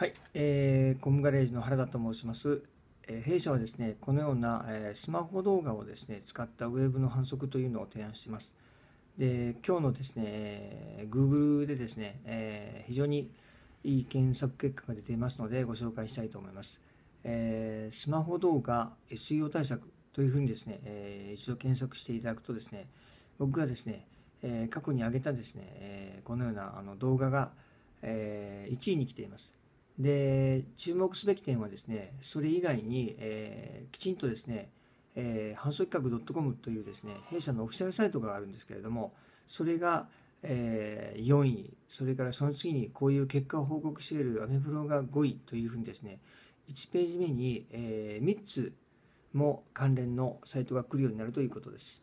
はい、えー、コムガレージの原田と申します。えー、弊社はですね、このような、えー、スマホ動画をですね、使ったウェブの反則というのを提案しています。で、今日のですね、えー、Google でですね、えー、非常にいい検索結果が出ていますので、ご紹介したいと思います。えー、スマホ動画 SEO 対策というふうにですね、えー、一度検索していただくとですね、僕がですね、えー、過去に上げたですね、えー、このようなあの動画が、えー、1位に来ています。で注目すべき点はですねそれ以外に、えー、きちんとですね、えー、反則企画 .com というですね弊社のオフィシャルサイトがあるんですけれどもそれが、えー、4位それからその次にこういう結果を報告しているアメブロが5位というふうにですね1ページ目に、えー、3つも関連のサイトが来るようになるということです。